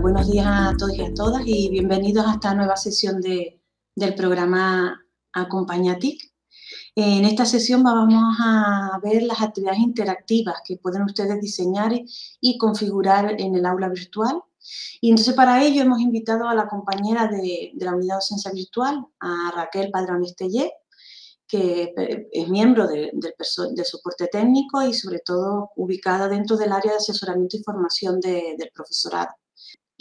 Buenos días a todos y a todas y bienvenidos a esta nueva sesión del programa Acompañatic. En esta sesión vamos a ver las actividades interactivas que pueden ustedes diseñar y configurar en el aula virtual. Y entonces para ello hemos invitado a la compañera de, la unidad de docencia virtual, a Raquel Padrón Estellé, que eh, es miembro de, del, soporte técnico y sobre todo ubicada dentro del área de asesoramiento y formación del profesorado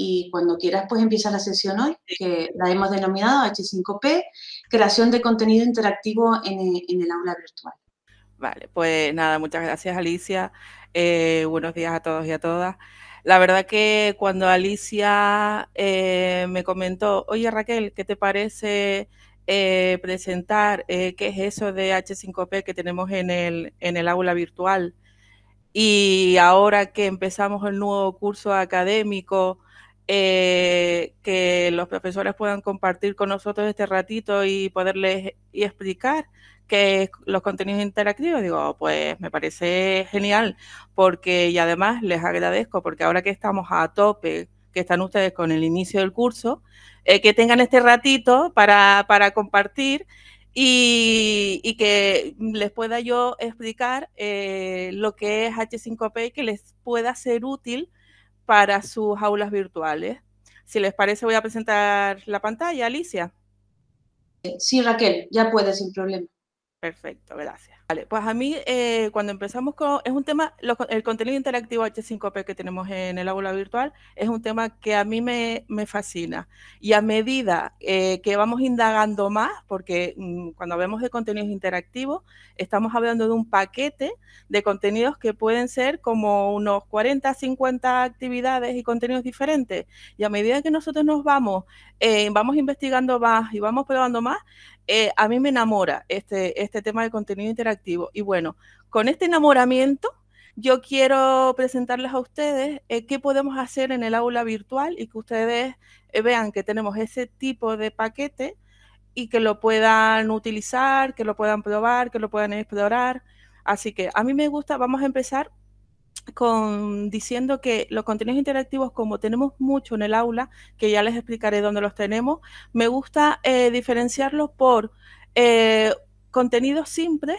y cuando quieras pues empieza la sesión hoy, que la hemos denominado H5P, creación de contenido interactivo eh, en el, aula virtual. Vale, pues nada, muchas gracias Alicia. Eh, buenos días a todos y a todas. La verdad que cuando Alicia eh, me comentó, oye Raquel, ¿qué te parece presentar qué es eso de H5P que tenemos el, en el aula virtual? Y ahora que empezamos el nuevo curso académico, eh, que los profesores puedan compartir con nosotros este ratito y poderles y explicar que los contenidos interactivos, digo, oh, pues me parece genial, porque y además les agradezco, porque ahora que estamos a tope, que están ustedes con el inicio del curso, eh, que tengan este ratito para, compartir y, y, que les pueda yo explicar eh, lo que es H5P y que les pueda ser útil para sus aulas virtuales. Si les parece, voy a presentar la pantalla, Alicia. Sí, Raquel, ya puedes, sin problema. Perfecto, gracias. Vale, pues a mí eh, cuando empezamos con, es un tema, el contenido interactivo H5P que tenemos en el aula virtual es un tema que a mí me, fascina. Y a medida eh, que vamos indagando más, porque mm, cuando hablamos de contenidos interactivos, estamos hablando de un paquete de contenidos que pueden ser como unos 40, 50 actividades y contenidos diferentes. Y a medida que nosotros nos vamos, eh, vamos investigando más y vamos probando más, eh, a mí me enamora este, este tema de contenido interactivo. Y bueno, con este enamoramiento, yo quiero presentarles a ustedes eh, qué podemos hacer en el aula virtual y que ustedes eh, vean que tenemos ese tipo de paquete y que lo puedan utilizar, que lo puedan probar, que lo puedan explorar. Así que a mí me gusta, vamos a empezar con, diciendo que los contenidos interactivos, como tenemos mucho en el aula, que ya les explicaré dónde los tenemos, me gusta eh, diferenciarlos por eh, contenidos simples.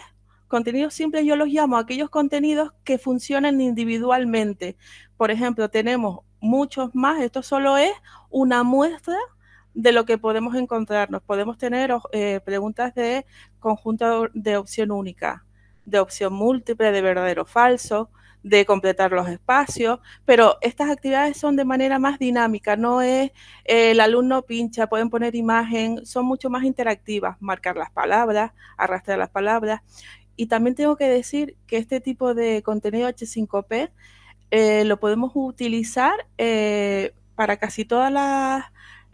Contenidos simples yo los llamo aquellos contenidos que funcionan individualmente. Por ejemplo, tenemos muchos más. Esto solo es una muestra de lo que podemos encontrarnos. Podemos tener eh, preguntas de conjunto de opción única, de opción múltiple, de verdadero o falso, de completar los espacios, pero estas actividades son de manera más dinámica, no es eh, el alumno pincha, pueden poner imagen, son mucho más interactivas, marcar las palabras, arrastrar las palabras. Y también tengo que decir que este tipo de contenido H5P eh, lo podemos utilizar eh, para casi todas las,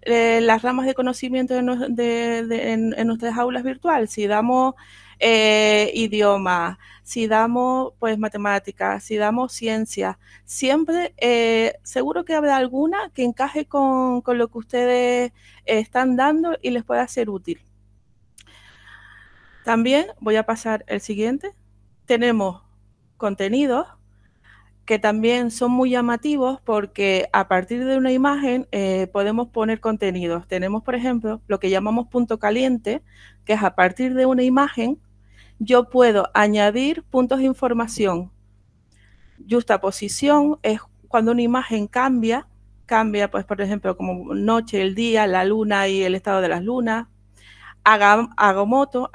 las ramas de conocimiento en, en nuestras aulas virtuales. Si damos eh, idioma, si damos pues matemáticas, si damos ciencia, siempre eh, seguro que habrá alguna que encaje con, con lo que ustedes están dando y les pueda ser útil. También voy a pasar el siguiente. Tenemos contenidos que también son muy llamativos porque a partir de una imagen eh, podemos poner contenidos. Tenemos, por ejemplo, lo que llamamos punto caliente, que es a partir de una imagen yo puedo añadir puntos de información. Justaposición es cuando una imagen cambia, cambia, pues, por ejemplo, como noche, el día, la luna y el estado de las lunas. Haga, Hagamoto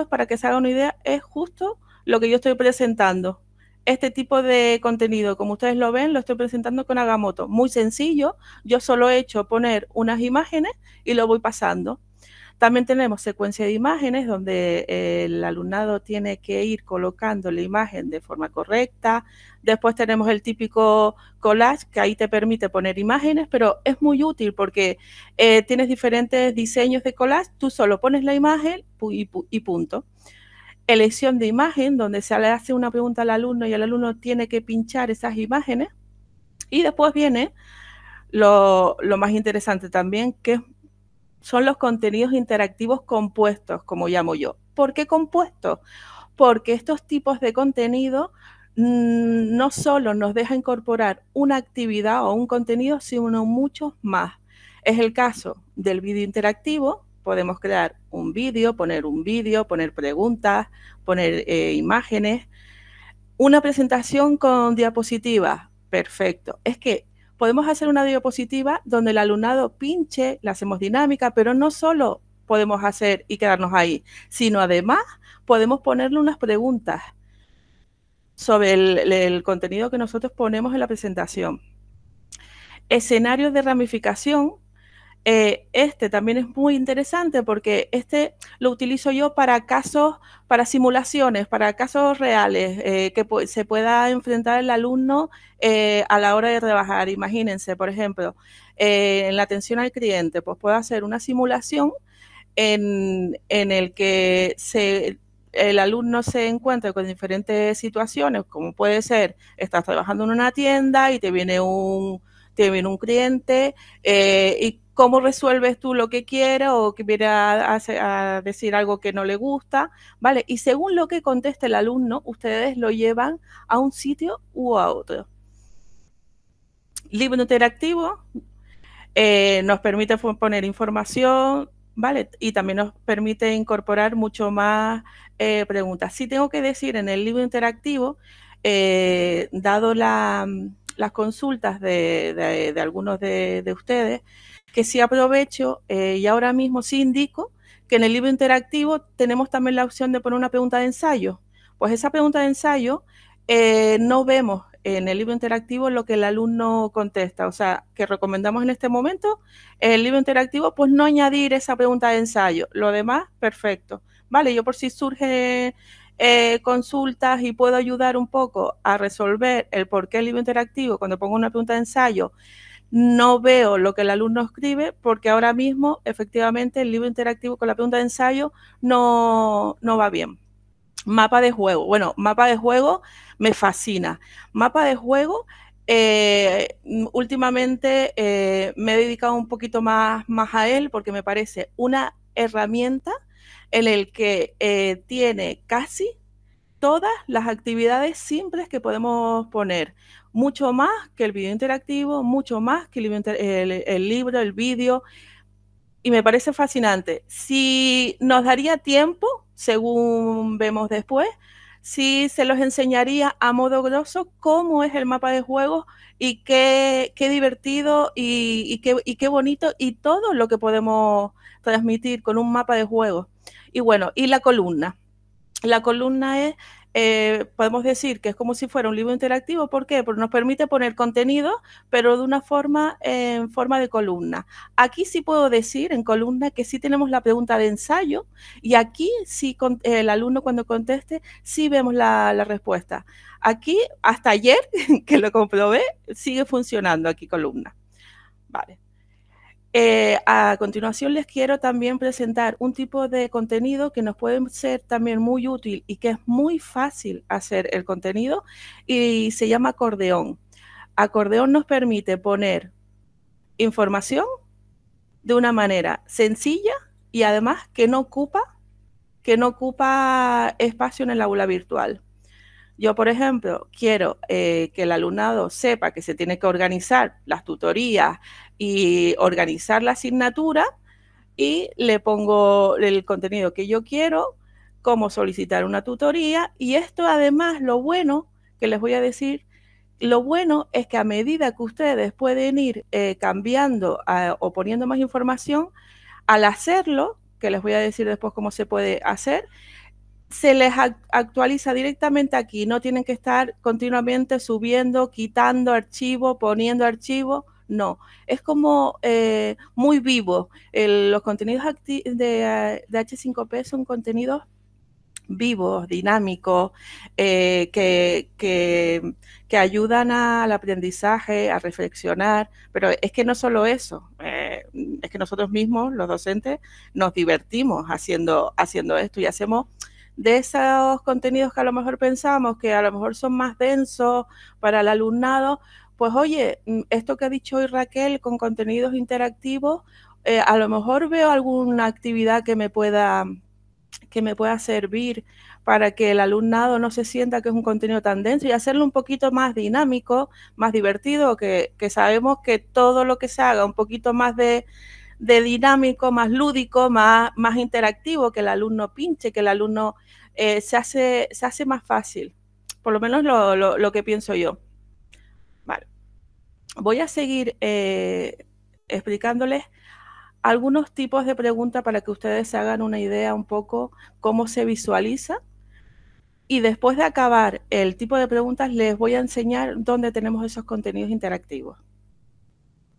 es para que se haga una idea, es justo lo que yo estoy presentando. Este tipo de contenido, como ustedes lo ven, lo estoy presentando con Hagamoto. Muy sencillo, yo solo he hecho poner unas imágenes y lo voy pasando. También tenemos secuencia de imágenes donde eh, el alumnado tiene que ir colocando la imagen de forma correcta. Después tenemos el típico collage que ahí te permite poner imágenes, pero es muy útil porque eh, tienes diferentes diseños de collage. Tú solo pones la imagen y, punto. Elección de imagen donde se le hace una pregunta al alumno y el alumno tiene que pinchar esas imágenes. Y después viene lo, lo más interesante también, que es son los contenidos interactivos compuestos, como llamo yo. ¿Por qué compuestos? Porque estos tipos de contenido mm, no solo nos deja incorporar una actividad o un contenido, sino muchos más. Es el caso del vídeo interactivo, podemos crear un vídeo, poner un vídeo, poner preguntas, poner eh, imágenes. Una presentación con diapositivas, perfecto. Es que podemos hacer una diapositiva donde el alumnado pinche, la hacemos dinámica, pero no solo podemos hacer y quedarnos ahí, sino además podemos ponerle unas preguntas sobre el, el contenido que nosotros ponemos en la presentación. Escenarios de ramificación eh, este también es muy interesante porque este lo utilizo yo para casos, para simulaciones, para casos reales eh, que se pueda enfrentar el alumno eh, a la hora de rebajar. Imagínense, por ejemplo, eh, en la atención al cliente, pues puedo hacer una simulación en, en el que se el alumno se encuentra con diferentes situaciones, como puede ser, estás trabajando en una tienda y te viene un, te viene un cliente eh, y cómo resuelves tú lo que quiera o que viene decir algo que no le gusta, ¿vale? Y según lo que conteste el alumno, ustedes lo llevan a un sitio u a otro. Libro interactivo eh, nos permite poner información, ¿vale? Y también nos permite incorporar mucho más eh, preguntas. Sí tengo que decir, en el libro interactivo, eh, dado las consultas de, algunos de, de ustedes, que sí aprovecho eh, y ahora mismo sí indico que en el libro interactivo tenemos también la opción de poner una pregunta de ensayo. Pues esa pregunta de ensayo eh, no vemos en el libro interactivo lo que el alumno contesta. O sea, que recomendamos en este momento el libro interactivo, pues no añadir esa pregunta de ensayo. Lo demás, perfecto. Vale, yo por si surgen surge eh, consultas y puedo ayudar un poco a resolver el por qué el libro interactivo, cuando pongo una pregunta de ensayo, no veo lo que el alumno escribe porque ahora mismo efectivamente el libro interactivo con la pregunta de ensayo no, no va bien. Mapa de juego. Bueno, mapa de juego me fascina. Mapa de juego, eh, últimamente eh, me he dedicado un poquito más, más a él porque me parece una herramienta en el que eh, tiene casi todas las actividades simples que podemos poner, mucho más que el video interactivo, mucho más que el, libro, el vídeo, y me parece fascinante. Si nos daría tiempo, según vemos después, si se los enseñaría a modo grosso cómo es el mapa de juegos y qué, divertido y, qué, y qué bonito y todo lo que podemos transmitir con un mapa de juegos. Y bueno, y la columna la columna es, eh, podemos decir que es como si fuera un libro interactivo, ¿por qué? Porque nos permite poner contenido, pero de una forma, en forma de columna. Aquí sí puedo decir en columna que sí tenemos la pregunta de ensayo y aquí sí el alumno cuando conteste sí vemos la respuesta. Aquí, hasta ayer, que lo comprobé, sigue funcionando aquí columna. Vale. Eh, a continuación les quiero también presentar un tipo de contenido que nos puede ser también muy útil y que es muy fácil hacer el contenido y se llama acordeón. Acordeón nos permite poner información de una manera sencilla y además que no ocupa, que no ocupa espacio en el aula virtual. Yo, por ejemplo, quiero eh, que el alumnado sepa que se tiene que organizar las tutorías y organizar la asignatura y le pongo el contenido que yo quiero, cómo solicitar una tutoría y esto además lo bueno que les voy a decir lo bueno es que a medida que ustedes pueden ir eh, cambiando ah, o poniendo más información, al hacerlo, que les voy a decir después cómo se puede hacer, se les actualiza directamente aquí, no tienen que estar continuamente subiendo, quitando archivo, poniendo archivo, no, es como eh, muy vivo. los contenidos de, de, H5P son contenidos vivos, dinámicos, eh, que, que, ayudan al aprendizaje, a reflexionar, pero es que no solo eso, eh, es que nosotros mismos, los docentes, nos divertimos haciendo, haciendo esto y hacemos de esos contenidos que a lo mejor pensamos que a lo mejor son más densos para el alumnado, pues oye, mm, esto que ha dicho hoy Raquel con contenidos interactivos, eh, a lo mejor veo alguna actividad que me pueda que me pueda servir para que el alumnado no se sienta que es un contenido tan denso y hacerlo un poquito más dinámico, más divertido, que, que sabemos que todo lo que se haga un poquito más de, de dinámico, más lúdico, más, más interactivo, que el alumno pinche, que el alumno eh, se, hace, se hace más fácil. Por lo menos lo, que pienso yo. Vale. Voy a seguir eh, explicándoles algunos tipos de preguntas para que ustedes se hagan una idea un poco cómo se visualiza. Y después de acabar el tipo de preguntas, les voy a enseñar dónde tenemos esos contenidos interactivos.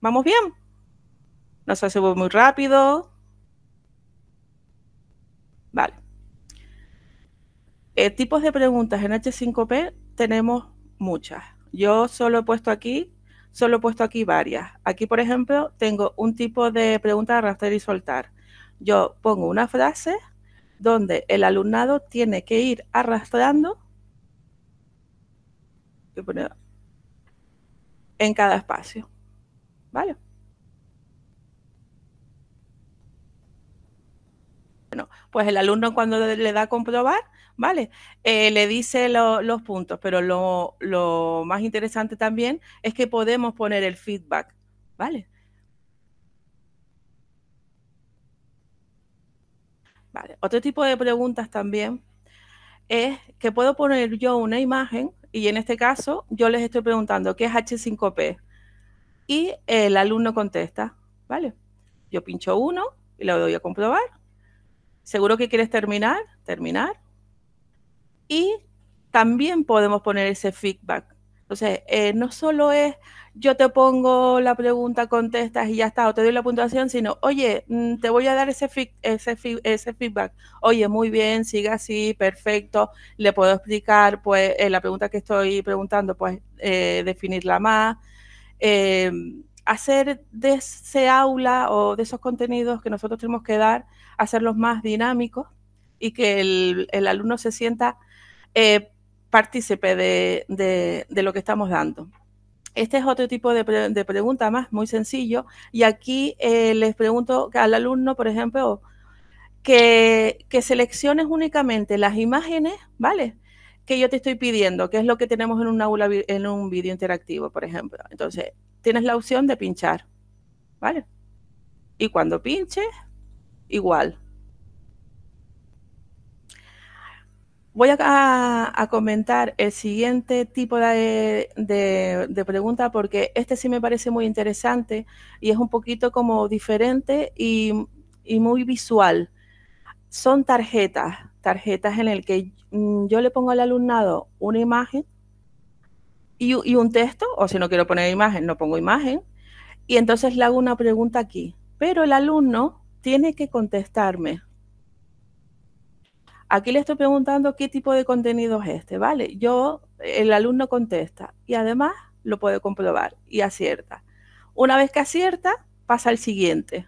¿Vamos bien? No sé se muy rápido. Vale. Eh, tipos de preguntas en H5P tenemos muchas. Yo solo he puesto aquí, solo he puesto aquí varias. Aquí, por ejemplo, tengo un tipo de pregunta de arrastrar y soltar. Yo pongo una frase donde el alumnado tiene que ir arrastrando en cada espacio. ¿Vale? Bueno, pues el alumno cuando le da a comprobar, ¿vale? Eh, le dice los puntos, pero lo, más interesante también es que podemos poner el feedback, ¿vale? Vale, otro tipo de preguntas también es que puedo poner yo una imagen y en este caso yo les estoy preguntando qué es H5P y el alumno contesta, ¿vale? Yo pincho uno y lo doy a comprobar ¿Seguro que quieres terminar? Terminar. Y también podemos poner ese feedback. Entonces, eh, no solo es yo te pongo la pregunta, contestas y ya está, o te doy la puntuación, sino, oye, mm, te voy a dar ese, feedback. Oye, muy bien, siga así, perfecto. Le puedo explicar, pues, eh, la pregunta que estoy preguntando, pues, eh, definirla más. hacer de ese aula o de esos contenidos que nosotros tenemos que dar, hacerlos más dinámicos y que el, alumno se sienta eh, partícipe de, lo que estamos dando. Este es otro tipo de, pregunta más, muy sencillo. Y aquí eh, les pregunto al alumno, por ejemplo, que, que selecciones únicamente las imágenes, ¿vale? que yo te estoy pidiendo, que es lo que tenemos en un aula, en un vídeo interactivo, por ejemplo. Entonces, tienes la opción de pinchar, ¿vale? Y cuando pinches, igual. Voy a, a, comentar el siguiente tipo de, pregunta porque este sí me parece muy interesante y es un poquito como diferente y, muy visual. Son tarjetas, tarjetas en el que mm, yo le pongo al alumnado una imagen y un texto, o si no quiero poner imagen, no pongo imagen, y entonces le hago una pregunta aquí. Pero el alumno tiene que contestarme. Aquí le estoy preguntando qué tipo de contenido es este, ¿vale? Yo, el alumno contesta y además lo puede comprobar y acierta. Una vez que acierta, pasa al siguiente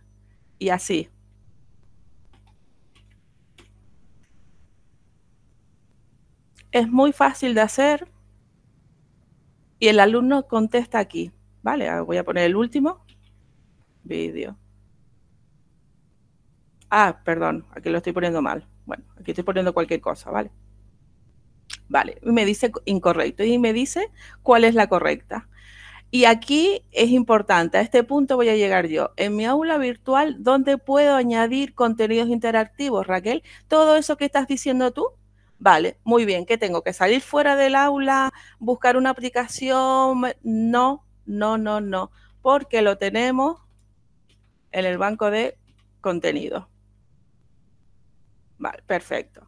y así. Es muy fácil de hacer y el alumno contesta aquí, ¿vale? Ah, voy a poner el último vídeo. Ah, perdón, aquí lo estoy poniendo mal. Bueno, aquí estoy poniendo cualquier cosa, ¿vale? Vale, me dice incorrecto y me dice cuál es la correcta. Y aquí es importante, a este punto voy a llegar yo. En mi aula virtual, ¿dónde puedo añadir contenidos interactivos, Raquel? Todo eso que estás diciendo tú, Vale, muy bien, ¿qué tengo? ¿Que salir fuera del aula, buscar una aplicación? No, no, no, no, porque lo tenemos en el banco de contenidos. Vale, perfecto.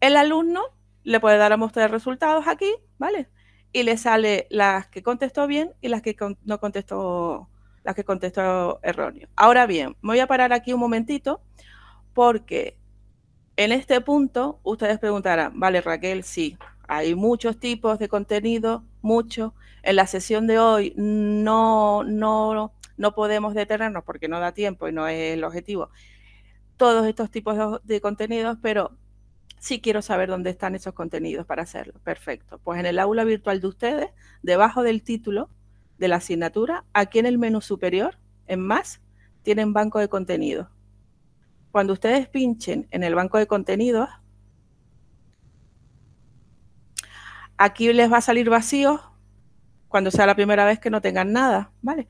El alumno le puede dar a mostrar resultados aquí, ¿vale? Y le sale las que contestó bien y las que no contestó, las que contestó erróneo. Ahora bien, me voy a parar aquí un momentito porque en este punto ustedes preguntarán, vale Raquel, sí, hay muchos tipos de contenido, mucho En la sesión de hoy no, no, no podemos detenernos porque no da tiempo y no es el objetivo todos estos tipos de, contenidos, pero sí quiero saber dónde están esos contenidos para hacerlo. Perfecto. Pues en el aula virtual de ustedes, debajo del título de la asignatura, aquí en el menú superior, en más, tienen banco de contenidos. Cuando ustedes pinchen en el banco de contenidos, aquí les va a salir vacío cuando sea la primera vez que no tengan nada, ¿vale?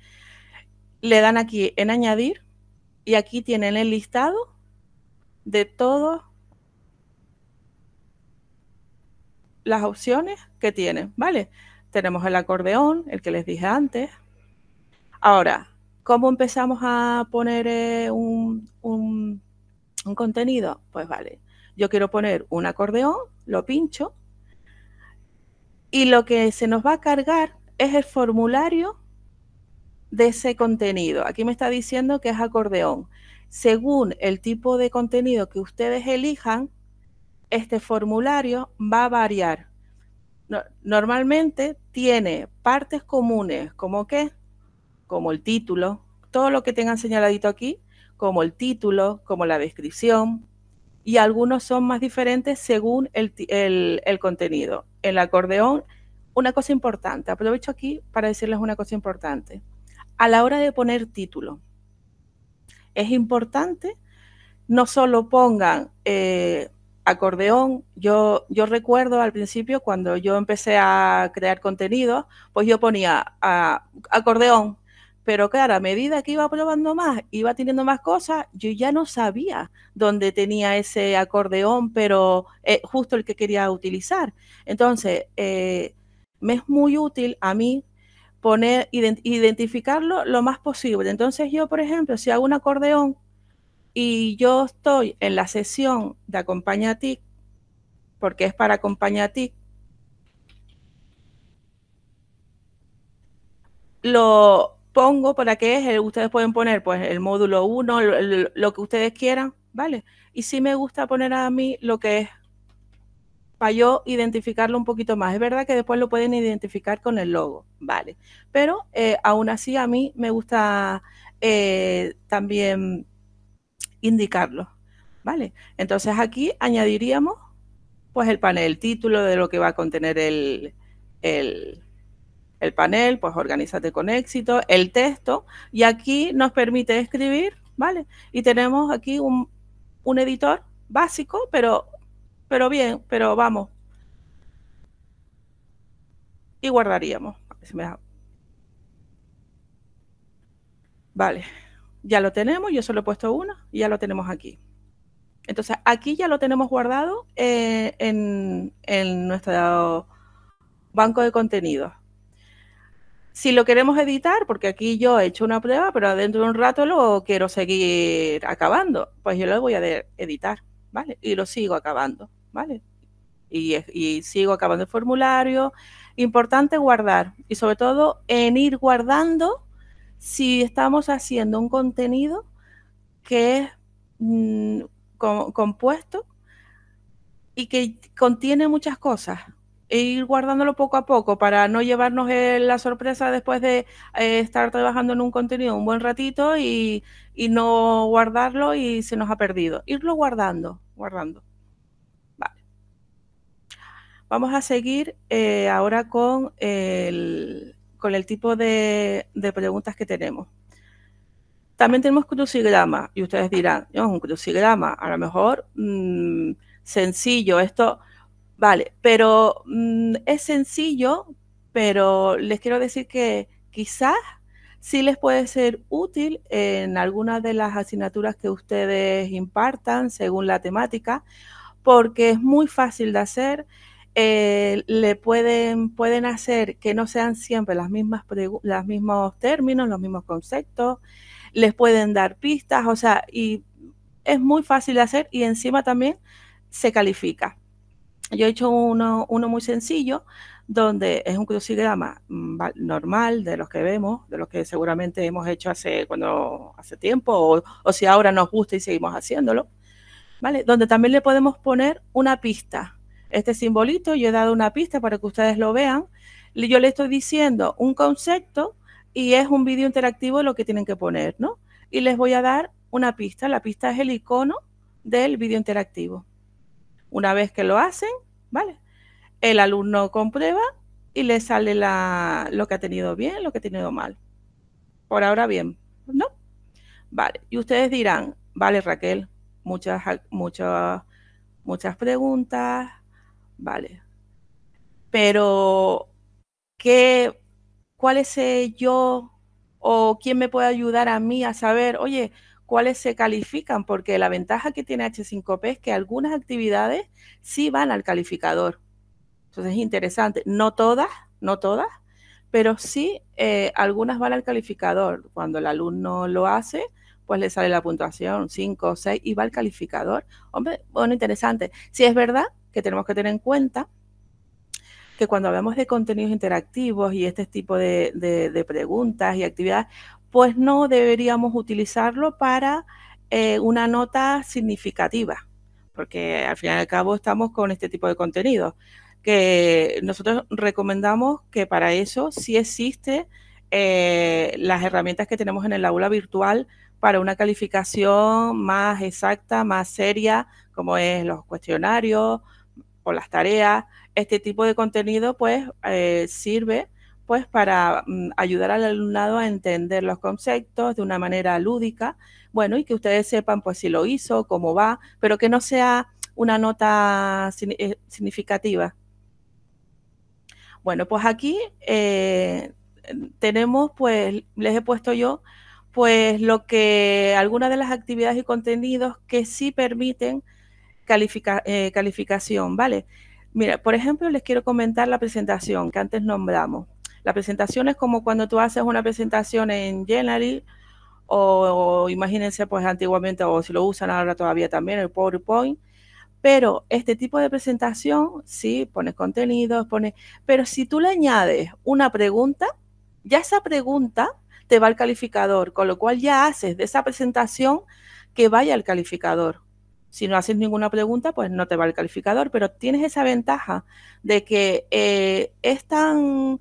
Le dan aquí en añadir y aquí tienen el listado de todas las opciones que tienen, ¿vale? Tenemos el acordeón, el que les dije antes. Ahora, ¿cómo empezamos a poner eh, un contenido? Pues vale, yo quiero poner un acordeón, lo pincho, y lo que se nos va a cargar es el formulario de ese contenido. Aquí me está diciendo que es acordeón según el tipo de contenido que ustedes elijan, este formulario va a variar. normalmente tiene partes comunes, como qué, como el título, todo lo que tengan señaladito aquí, como el título, como la descripción, y algunos son más diferentes según el, contenido. el contenido. El acordeón, una cosa importante, aprovecho aquí para decirles una cosa importante. A la hora de poner título, es importante, no solo pongan eh, acordeón, yo, yo recuerdo al principio cuando yo empecé a crear contenido, pues yo ponía ah, acordeón, pero claro, a medida que iba probando más, iba teniendo más cosas, yo ya no sabía dónde tenía ese acordeón, pero eh, justo el que quería utilizar. Entonces, eh, me es muy útil a mí poner, identificarlo lo más posible. Entonces yo, por ejemplo, si hago un acordeón y yo estoy en la sesión de Ti, porque es para Ti, lo pongo para que es, ustedes pueden poner pues el módulo 1, lo, que ustedes quieran, ¿vale? Y si me gusta poner a mí lo que es para yo identificarlo un poquito más. Es verdad que después lo pueden identificar con el logo, ¿vale? Pero eh, aún así a mí me gusta eh, también indicarlo, ¿vale? Entonces aquí añadiríamos pues el panel, el título de lo que va a contener el, panel, pues organízate con éxito, el texto, y aquí nos permite escribir, ¿vale? Y tenemos aquí un, un editor básico, pero pero bien, pero vamos. Y guardaríamos. Vale, ya lo tenemos, yo solo he puesto uno y ya lo tenemos aquí. Entonces, aquí ya lo tenemos guardado eh, en, en nuestro banco de contenidos. Si lo queremos editar, porque aquí yo he hecho una prueba, pero dentro de un rato lo quiero seguir acabando, pues yo lo voy a editar, ¿vale? Y lo sigo acabando. ¿vale? Y, sigo acabando el formulario. Importante guardar y sobre todo en ir guardando si estamos haciendo un contenido que es mm, compuesto y que contiene muchas cosas. E ir guardándolo poco a poco para no llevarnos la sorpresa después de eh, estar trabajando en un contenido un buen ratito y, y, no guardarlo y se nos ha perdido. Irlo guardando, guardando. Vamos a seguir eh, ahora con el, tipo de, preguntas que tenemos. También tenemos crucigrama y ustedes dirán, no, es un crucigrama, a lo mejor mm, sencillo esto, vale, pero mm, es sencillo, pero les quiero decir que quizás sí les puede ser útil en algunas de las asignaturas que ustedes impartan según la temática, porque es muy fácil de hacer, eh, le pueden, pueden hacer que no sean siempre las mismas los mismos términos, los mismos conceptos, les pueden dar pistas, o sea, y es muy fácil de hacer y encima también se califica. Yo he hecho uno, muy sencillo, donde es un crucigrama mm, normal de los que vemos, de los que seguramente hemos hecho hace, cuando, hace tiempo, o, si ahora nos gusta y seguimos haciéndolo, Donde también le podemos poner una pista, este simbolito, yo he dado una pista para que ustedes lo vean. Yo le estoy diciendo un concepto y es un vídeo interactivo lo que tienen que poner, ¿no? Y les voy a dar una pista. La pista es el icono del vídeo interactivo. Una vez que lo hacen, ¿vale? El alumno comprueba y le sale lo que ha tenido bien, lo que ha tenido mal. Por ahora bien, ¿no? Vale, y ustedes dirán, vale Raquel, muchas, muchas preguntas, Vale. Pero, ¿qué, ¿cuál es yo o quién me puede ayudar a mí a saber, oye, cuáles se califican? Porque la ventaja que tiene H5P es que algunas actividades sí van al calificador. Entonces es interesante. No todas, no todas, pero sí eh, algunas van al calificador. Cuando el alumno lo hace, pues le sale la puntuación 5 o 6 y va al calificador. Hombre, bueno, interesante. Si es verdad que tenemos que tener en cuenta que cuando hablamos de contenidos interactivos y este tipo de, preguntas y actividades, pues no deberíamos utilizarlo para eh, una nota significativa, porque al fin y al cabo estamos con este tipo de contenidos, que nosotros recomendamos que para eso sí existe eh, las herramientas que tenemos en el aula virtual para una calificación más exacta, más seria, como es los cuestionarios, o las tareas. Este tipo de contenido pues eh, sirve pues para mm, ayudar al alumnado a entender los conceptos de una manera lúdica, bueno, y que ustedes sepan pues si lo hizo, cómo va, pero que no sea una nota eh, significativa. Bueno, pues aquí eh, tenemos, pues, les he puesto yo, pues, lo que algunas de las actividades y contenidos que sí permiten califica, eh, calificación, ¿vale? Mira, por ejemplo, les quiero comentar la presentación que antes nombramos. La presentación es como cuando tú haces una presentación en General o, imagínense pues antiguamente o si lo usan ahora todavía también el PowerPoint. Pero este tipo de presentación, sí, pones contenidos, pones, pero si tú le añades una pregunta, ya esa pregunta te va al calificador, con lo cual ya haces de esa presentación que vaya al calificador. Si no haces ninguna pregunta, pues no te va el calificador, pero tienes esa ventaja de que eh, es tan,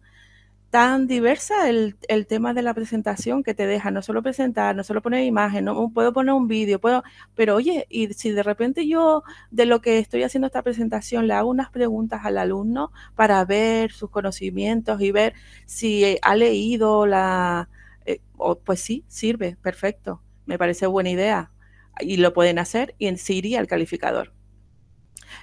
tan diversa el, tema de la presentación que te deja no solo presentar, no solo poner imagen, no puedo poner un vídeo, puedo, pero oye, y si de repente yo de lo que estoy haciendo esta presentación le hago unas preguntas al alumno para ver sus conocimientos y ver si ha leído la eh, pues sí, sirve, perfecto. Me parece buena idea y lo pueden hacer y en iría al calificador.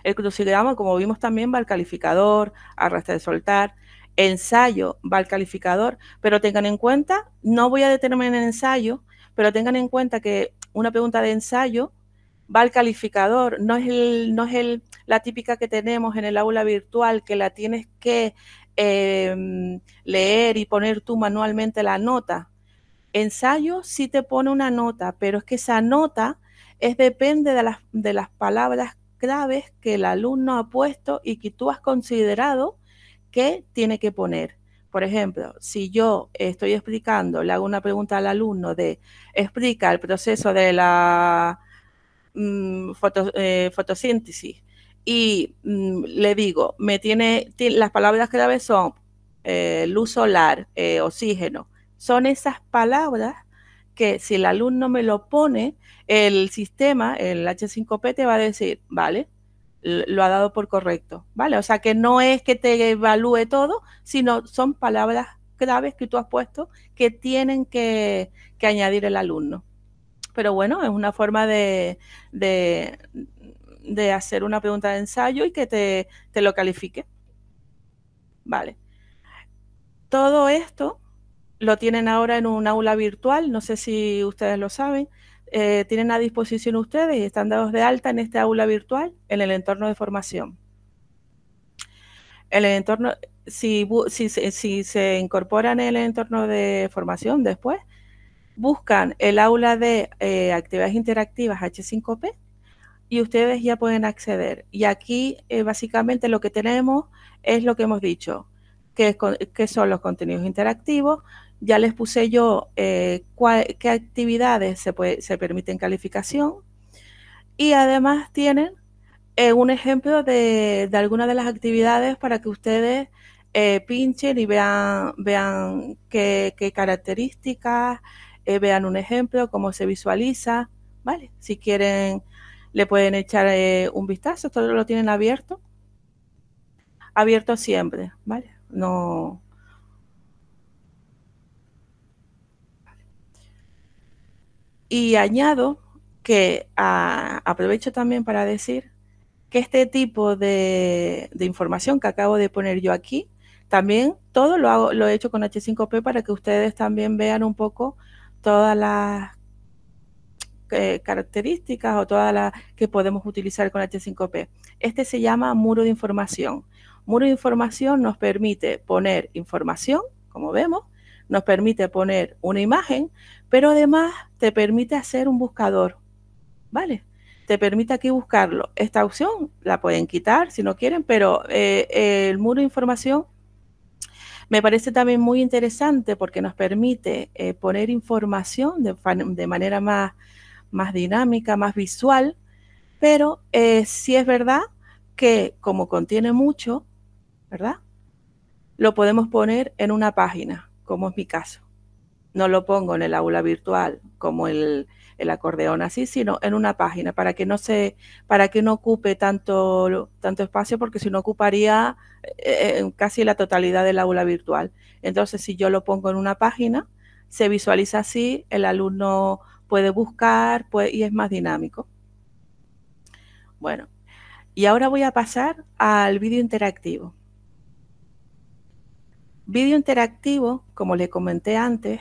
El crucigrama, como vimos también, va al calificador, arrastre de soltar, ensayo va al calificador, pero tengan en cuenta, no voy a determinar el ensayo, pero tengan en cuenta que una pregunta de ensayo va al calificador, no es, no la típica que tenemos en el aula virtual, que la tienes que em, leer y poner tú manualmente la nota. Ensayo sí te pone una nota, pero es que esa nota es depende de las, de las palabras claves que el alumno ha puesto y que tú has considerado que tiene que poner. Por ejemplo, si yo estoy explicando, le hago una pregunta al alumno de explica el proceso de la mm, eh, fotosíntesis y mm, le digo, me tiene, las palabras claves son eh, luz solar, eh, oxígeno. Son esas palabras que si el alumno me lo pone, el sistema, el H5P te va a decir, vale, lo ha dado por correcto, ¿vale? O sea que no es que te evalúe todo, sino son palabras claves que tú has puesto que tienen que, añadir el alumno. Pero bueno, es una forma de, hacer una pregunta de ensayo y que te lo califique. Vale. Todo esto lo tienen ahora en un aula virtual, no sé si ustedes lo saben, eh, tienen a disposición ustedes y están dados de alta en este aula virtual en el entorno de formación. El entorno, si, si, se incorporan en el entorno de formación después, buscan el aula de eh, actividades interactivas H5P y ustedes ya pueden acceder. Y aquí eh, básicamente lo que tenemos es lo que hemos dicho, que, que son los contenidos interactivos, ya les puse yo eh, qué actividades se, se permiten calificación. Y además tienen eh, un ejemplo de, de alguna de las actividades para que ustedes eh, pinchen y vean, vean qué, características, vean un ejemplo, cómo se visualiza, ¿vale? Si quieren, le pueden echar un vistazo, todo lo tienen abierto, abierto siempre, ¿vale? No, Y añado que ah, aprovecho también para decir que este tipo de, información que acabo de poner yo aquí, también todo lo, hago, lo he hecho con H5P para que ustedes también vean un poco todas las eh, características o todas las que podemos utilizar con H5P. Este se llama muro de información. Muro de información nos permite poner información, como vemos, nos permite poner una imagen, pero además te permite hacer un buscador, ¿vale? Te permite aquí buscarlo. Esta opción la pueden quitar si no quieren, pero eh, el muro de información me parece también muy interesante porque nos permite eh, poner información de, manera más, más, dinámica, más visual, pero eh, sí es verdad que como contiene mucho, ¿verdad? Lo podemos poner en una página como es mi caso. No lo pongo en el aula virtual como el, acordeón así, sino en una página para que no se, para que no ocupe tanto, tanto espacio, porque si no ocuparía eh, eh, casi la totalidad del aula virtual. Entonces, si yo lo pongo en una página, se visualiza así, el alumno puede buscar y es más dinámico. Bueno, y ahora voy a pasar al vídeo interactivo. Video interactivo, como le comenté antes,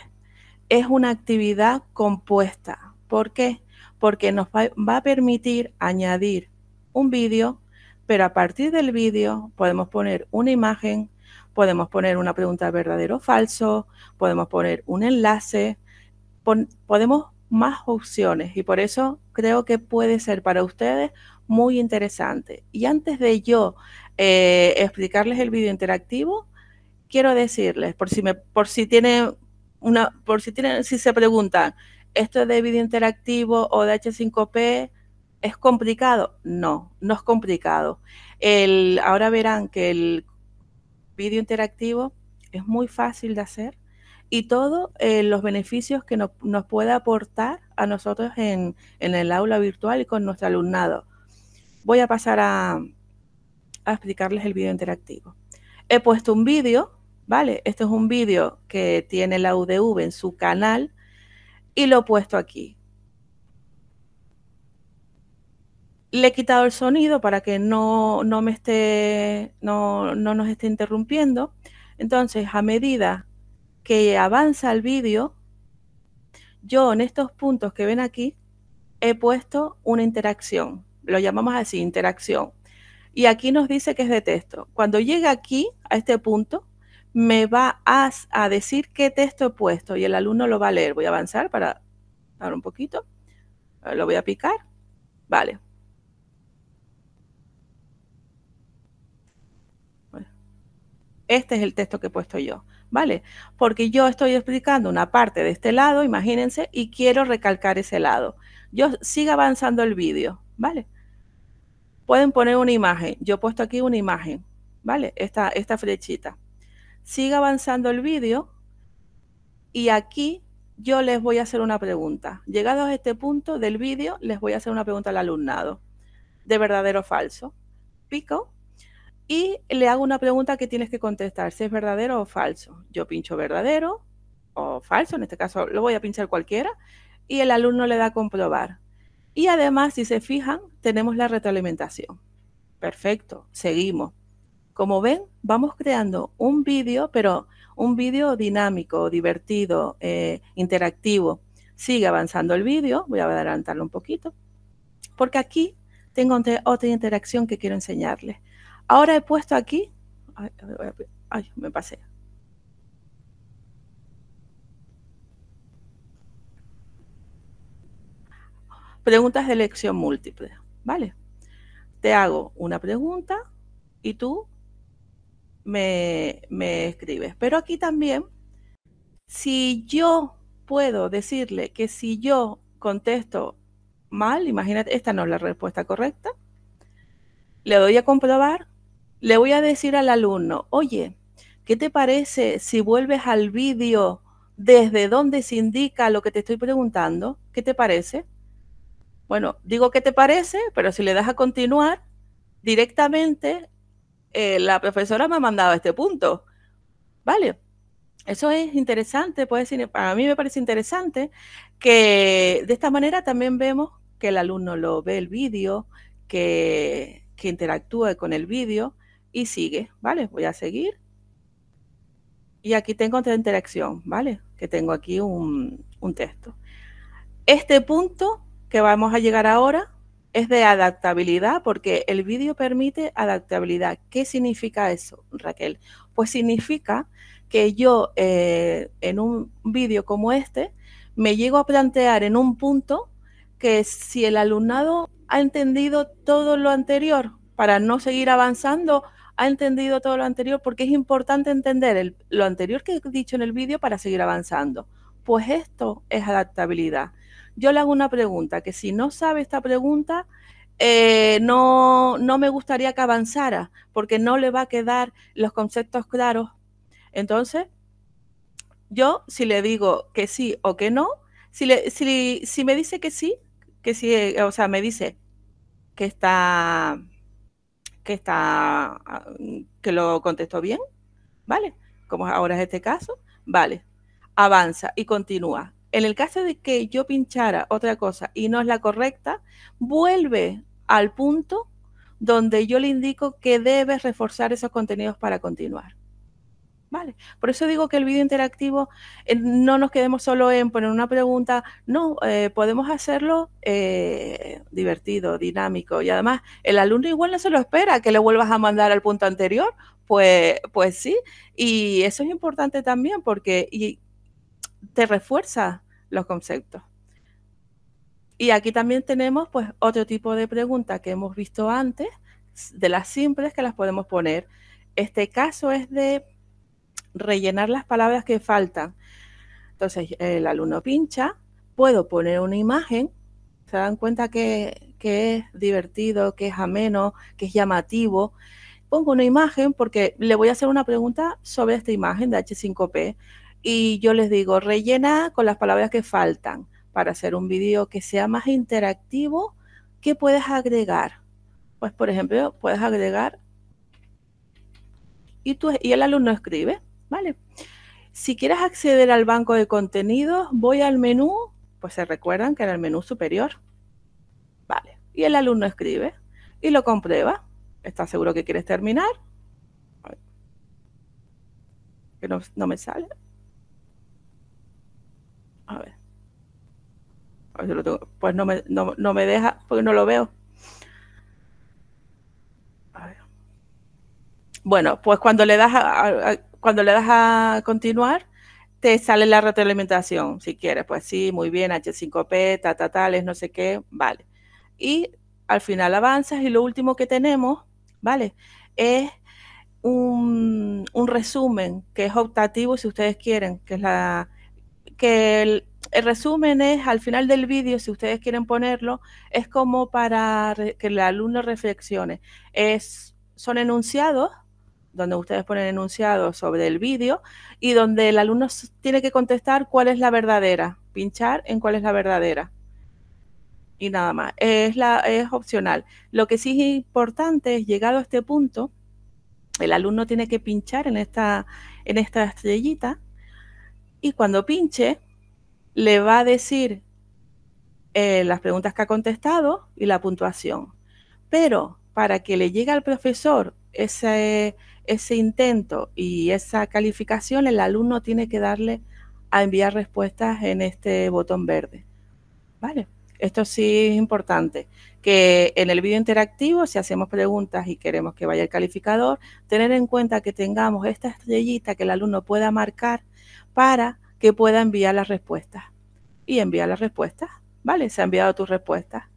es una actividad compuesta. ¿Por qué? Porque nos va a permitir añadir un vídeo, pero a partir del vídeo podemos poner una imagen, podemos poner una pregunta verdadero o falso, podemos poner un enlace, podemos más opciones y por eso creo que puede ser para ustedes muy interesante. Y antes de yo eh, explicarles el vídeo interactivo, quiero decirles, por si me, por si tienen una, por si tienen, si se preguntan, ¿esto de vídeo interactivo o de H5P es complicado? No, no es complicado. ahora verán que el vídeo interactivo es muy fácil de hacer y todos eh, los beneficios que nos puede aportar a nosotros en, el aula virtual y con nuestro alumnado. Voy a pasar a, a explicarles el vídeo interactivo. He puesto un vídeo ¿vale? Este es un vídeo que tiene la UDV en su canal y lo he puesto aquí. Le he quitado el sonido para que no, me esté, no nos esté interrumpiendo. Entonces, a medida que avanza el vídeo, yo en estos puntos que ven aquí he puesto una interacción. Lo llamamos así, interacción. Y aquí nos dice que es de texto. Cuando llega aquí, a este punto, me va a, decir qué texto he puesto y el alumno lo va a leer. Voy a avanzar para dar un poquito. Eh, lo voy a picar. Vale. Este es el texto que he puesto yo. ¿vale? Porque yo estoy explicando una parte de este lado, imagínense, y quiero recalcar ese lado. Yo sigo avanzando el vídeo, ¿vale? Pueden poner una imagen. Yo he puesto aquí una imagen, ¿vale? Esta, esta flechita. Siga avanzando el vídeo y aquí yo les voy a hacer una pregunta. Llegado a este punto del vídeo, les voy a hacer una pregunta al alumnado de verdadero o falso. Pico. Y le hago una pregunta que tienes que contestar, si es verdadero o falso. Yo pincho verdadero o falso, en este caso lo voy a pinchar cualquiera, y el alumno le da a comprobar. Y además, si se fijan, tenemos la retroalimentación. Perfecto, seguimos. Como ven, vamos creando un vídeo, pero un vídeo dinámico, divertido, eh, interactivo. Sigue avanzando el vídeo, voy a adelantarlo un poquito, porque aquí tengo otra interacción que quiero enseñarles. Ahora he puesto aquí, ay me pasé, preguntas de elección múltiple, ¿vale? Te hago una pregunta y tú me, me escribes. Pero aquí también, si yo puedo decirle que si yo contesto mal, imagínate, esta no es la respuesta correcta, le doy a comprobar, le voy a decir al alumno, oye, ¿qué te parece si vuelves al vídeo desde donde se indica lo que te estoy preguntando? ¿Qué te parece? Bueno, digo qué te parece, pero si le das a continuar, directamente eh, la profesora me ha mandado este punto. Vale, eso es interesante, puede decir, para mí me parece interesante que de esta manera también vemos que el alumno lo ve el vídeo, que, que interactúe con el vídeo y sigue, ¿vale? Voy a seguir. Y aquí tengo otra interacción, ¿vale? Que tengo aquí un texto. Este punto que vamos a llegar ahora es de adaptabilidad porque el vídeo permite adaptabilidad. ¿Qué significa eso, Raquel? Pues significa que yo eh, en un vídeo como este me llego a plantear en un punto que si el alumnado ha entendido todo lo anterior para no seguir avanzando, ha entendido todo lo anterior porque es importante entender lo anterior que he dicho en el vídeo para seguir avanzando. Pues esto es adaptabilidad yo le hago una pregunta, que si no sabe esta pregunta, eh, no, no me gustaría que avanzara, porque no le va a quedar los conceptos claros. Entonces, yo si le digo que sí o que no, si, le, si, me dice que sí, que sí, eh, o sea, me dice que está, que está, ah, que lo contestó bien, ¿vale? Como ahora es este caso, vale, avanza y continúa en el caso de que yo pinchara otra cosa y no es la correcta, vuelve al punto donde yo le indico que debes reforzar esos contenidos para continuar. ¿Vale? Por eso digo que el vídeo interactivo eh, no nos quedemos solo en poner una pregunta, no, eh, podemos hacerlo eh, divertido, dinámico y además el alumno igual no se lo espera que le vuelvas a mandar al punto anterior, pues, pues sí, y eso es importante también porque y te refuerza los conceptos. Y aquí también tenemos pues otro tipo de pregunta que hemos visto antes, de las simples que las podemos poner. Este caso es de rellenar las palabras que faltan. Entonces el alumno pincha, puedo poner una imagen, se dan cuenta que, que es divertido, que es ameno, que es llamativo. Pongo una imagen porque le voy a hacer una pregunta sobre esta imagen de H5P y yo les digo, rellena con las palabras que faltan para hacer un video que sea más interactivo. ¿Qué puedes agregar? Pues, por ejemplo, puedes agregar y, tú, y el alumno escribe, ¿vale? Si quieres acceder al banco de contenidos, voy al menú, pues se recuerdan que era el menú superior, ¿vale? Y el alumno escribe y lo comprueba. ¿Estás seguro que quieres terminar? Que no me sale. A ver. Pues no me, deja porque no lo veo. Bueno, pues cuando le das a, cuando le das a continuar, te sale la retroalimentación, si quieres. Pues sí, muy bien, H5P, ta, no sé qué, vale. Y al final avanzas y lo último que tenemos, ¿vale? Es un, un resumen que es optativo si ustedes quieren, que es la que el, resumen es, al final del vídeo, si ustedes quieren ponerlo, es como para que el alumno reflexione. Es, son enunciados, donde ustedes ponen enunciados sobre el vídeo, y donde el alumno tiene que contestar cuál es la verdadera, pinchar en cuál es la verdadera. Y nada más, es, la, es opcional. Lo que sí es importante es, llegado a este punto, el alumno tiene que pinchar en esta, en esta estrellita y cuando pinche le va a decir eh, las preguntas que ha contestado y la puntuación. Pero para que le llegue al profesor ese, ese intento y esa calificación, el alumno tiene que darle a enviar respuestas en este botón verde. ¿Vale? Esto sí es importante, que en el vídeo interactivo, si hacemos preguntas y queremos que vaya el calificador, tener en cuenta que tengamos esta estrellita que el alumno pueda marcar para que pueda enviar las respuestas. Y enviar las respuestas, ¿vale? Se ha enviado tu respuesta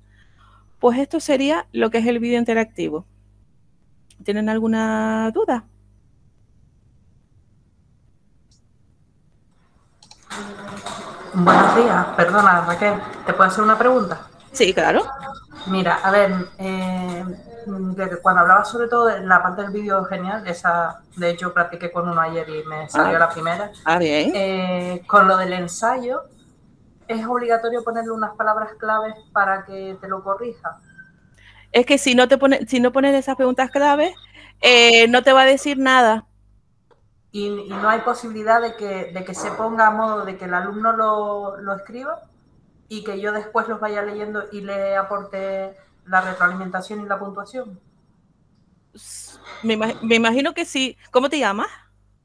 Pues esto sería lo que es el vídeo interactivo. ¿Tienen alguna duda? Buenos días, perdona Raquel, ¿te puedo hacer una pregunta? Sí, claro. Mira, a ver, eh, Mm, cuando hablaba sobre todo de la parte del vídeo genial, esa de hecho practiqué con uno ayer y me salió ah. la primera. Ah, eh, con lo del ensayo, ¿es obligatorio ponerle unas palabras claves para que te lo corrija? Es que si no te pone, si no pones esas preguntas claves, eh, no te va a decir nada. ¿Y, no hay posibilidad de que, que, se ponga a modo de que el alumno lo, lo escriba y que yo después los vaya leyendo y le aporte la retroalimentación y la puntuación. Me, imagino que sí. ¿Cómo te llamas?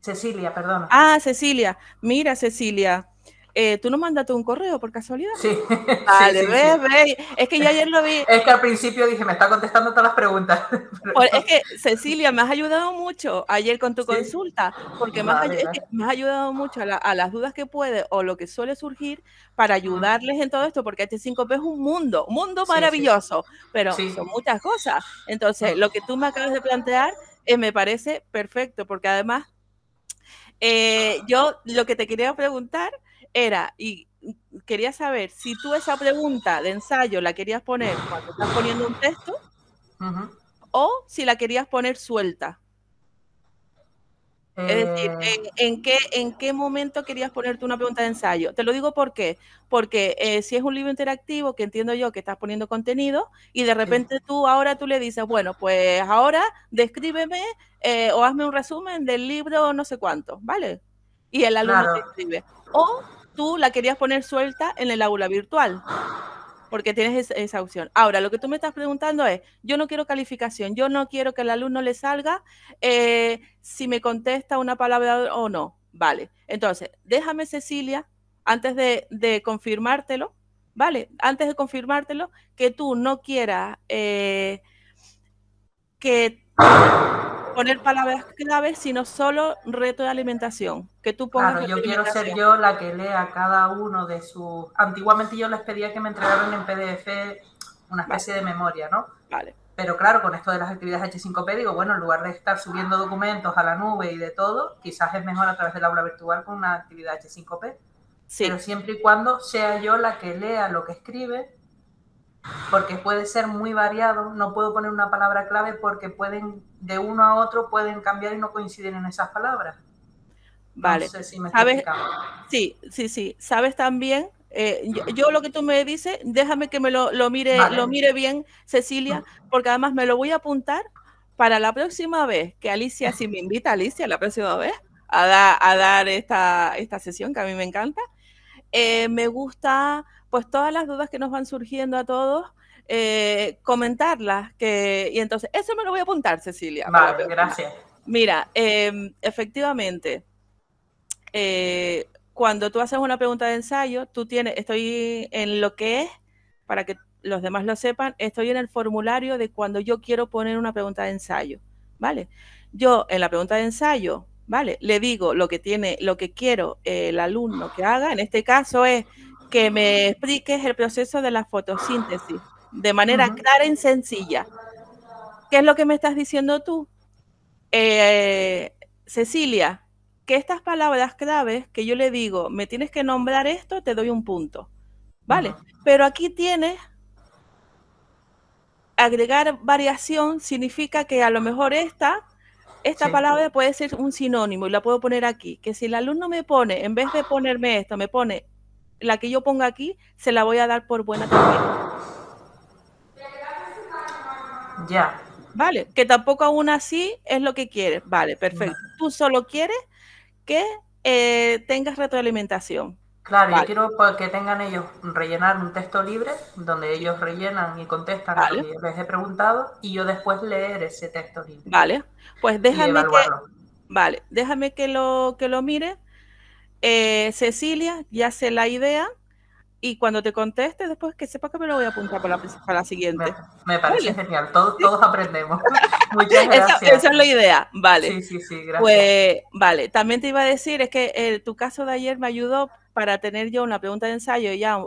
Cecilia, perdona. Ah, Cecilia. Mira, Cecilia, eh, ¿tú nos mandaste un correo por casualidad? Sí. Vale, Es que yo ayer lo vi. Es que al principio dije, me está contestando todas las preguntas. es que, Cecilia, me has ayudado mucho ayer con tu consulta, porque me has, ayudado mucho a, las dudas que puede o lo que suele surgir para ayudarles en todo esto, porque h este 5P es un mundo, un mundo maravilloso, pero son muchas cosas. Entonces, lo que tú me acabas de plantear eh, me parece perfecto, porque además eh, yo lo que te quería preguntar era, y quería saber si tú esa pregunta de ensayo la querías poner cuando estás poniendo un texto o si la querías poner suelta. Es decir, eh. Eh, ¿en, qué, ¿en, qué, momento querías ponerte una pregunta de ensayo? Te lo digo por qué. Porque eh, si es un libro interactivo, que entiendo yo que estás poniendo contenido, y de repente tú ahora tú le dices, bueno, pues ahora descríbeme o hazme un resumen del libro no sé cuánto, ¿vale? Y el alumno te escribe. O tú la querías poner suelta en el aula virtual, porque tienes esa opción. Ahora, lo que tú me estás preguntando es, yo no quiero calificación, yo no quiero que al alumno le salga eh, si me contesta una palabra o no. Vale, entonces, déjame Cecilia, antes de, confirmártelo, ¿vale? Antes de confirmártelo, que tú no quieras eh, que poner palabras claves, sino solo reto de alimentación. Que tú pongas. Claro, yo quiero ser yo la que lea cada uno de sus. Antiguamente yo les pedía que me entregaran en PDF una especie de memoria, ¿no? Vale. Pero claro, con esto de las actividades H5P, digo, bueno, en lugar de estar subiendo documentos a la nube y de todo, quizás es mejor a través del aula virtual con una actividad H5P. Sí. Pero siempre y cuando sea yo la que lea lo que escribe porque puede ser muy variado, no puedo poner una palabra clave porque pueden, de uno a otro pueden cambiar y no coinciden en esas palabras. Vale. No sé si me ¿Sabes? Sí, sí, sí. ¿Sabes también? Eh, yo, lo que tú me dices, déjame que me lo, mire, lo mire bien, Cecilia, mm. porque además me lo voy a apuntar para la próxima vez que Alicia, si me invita Alicia la próxima vez a, a dar esta, esta sesión que a mí me encanta, eh, me gusta pues todas las dudas que nos van surgiendo a todos, eh, comentarlas. Que, y entonces, eso me lo voy a apuntar, Cecilia. Vale, gracias. Mira, em, efectivamente, eh, cuando tú haces una pregunta de ensayo, tú tienes, estoy en lo que es, para que los demás lo sepan, estoy en el formulario de cuando yo quiero poner una pregunta de ensayo, ¿vale? Yo en la pregunta de ensayo, ¿vale? Le digo lo que tiene, lo que quiero eh, el alumno que haga, en este caso es que me expliques el proceso de la fotosíntesis de manera clara y sencilla. ¿Qué es lo que me estás diciendo tú? Eh, Cecilia, que estas palabras claves que yo le digo, me tienes que nombrar esto, te doy un punto. ¿Vale? Pero aquí tienes, agregar variación significa que a lo mejor esta, esta palabra puede ser un sinónimo y la puedo poner aquí. Que si el alumno me pone, en vez de ponerme esto, me pone la que yo ponga aquí, se la voy a dar por buena también. Ya. Vale, que tampoco aún así es lo que quieres. Vale, perfecto. Tú solo quieres que eh, tengas retroalimentación. Claro, yo quiero que tengan ellos rellenar un texto libre donde ellos rellenan y contestan lo que les he preguntado y yo después leer ese texto libre. Vale, pues déjame que, vale, déjame que lo que lo mire eh, Cecilia, ya sé la idea y cuando te conteste, después que sepa que me lo voy a apuntar para la, la siguiente. Me, parece genial, todos, aprendemos. Muchas gracias. Esa, es la idea, vale. Sí, sí, sí, gracias. Pues, vale, también te iba a decir, es que eh, tu caso de ayer me ayudó para tener yo una pregunta de ensayo ya